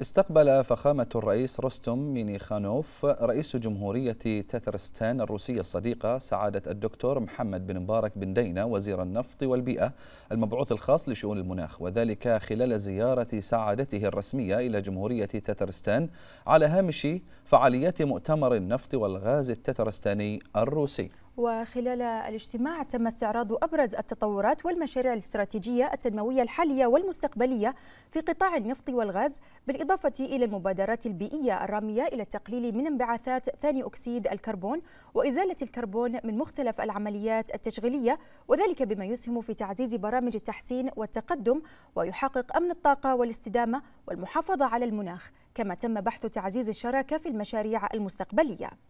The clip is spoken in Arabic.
استقبل فخامة الرئيس رستم مينيخانوف رئيس جمهورية تترستان الروسية الصديقة سعادة الدكتور محمد بن مبارك بن دينة وزير النفط والبيئة المبعوث الخاص لشؤون المناخ وذلك خلال زيارة سعادته الرسمية إلى جمهورية تترستان على هامش فعاليات مؤتمر النفط والغاز التترستاني الروسي وخلال الاجتماع تم استعراض أبرز التطورات والمشاريع الاستراتيجية التنموية الحالية والمستقبلية في قطاع النفط والغاز بالإضافة إلى المبادرات البيئية الرامية إلى التقليل من انبعاثات ثاني أكسيد الكربون وإزالة الكربون من مختلف العمليات التشغيلية وذلك بما يسهم في تعزيز برامج التحسين والتقدم ويحقق أمن الطاقة والاستدامة والمحافظة على المناخ كما تم بحث تعزيز الشراكة في المشاريع المستقبلية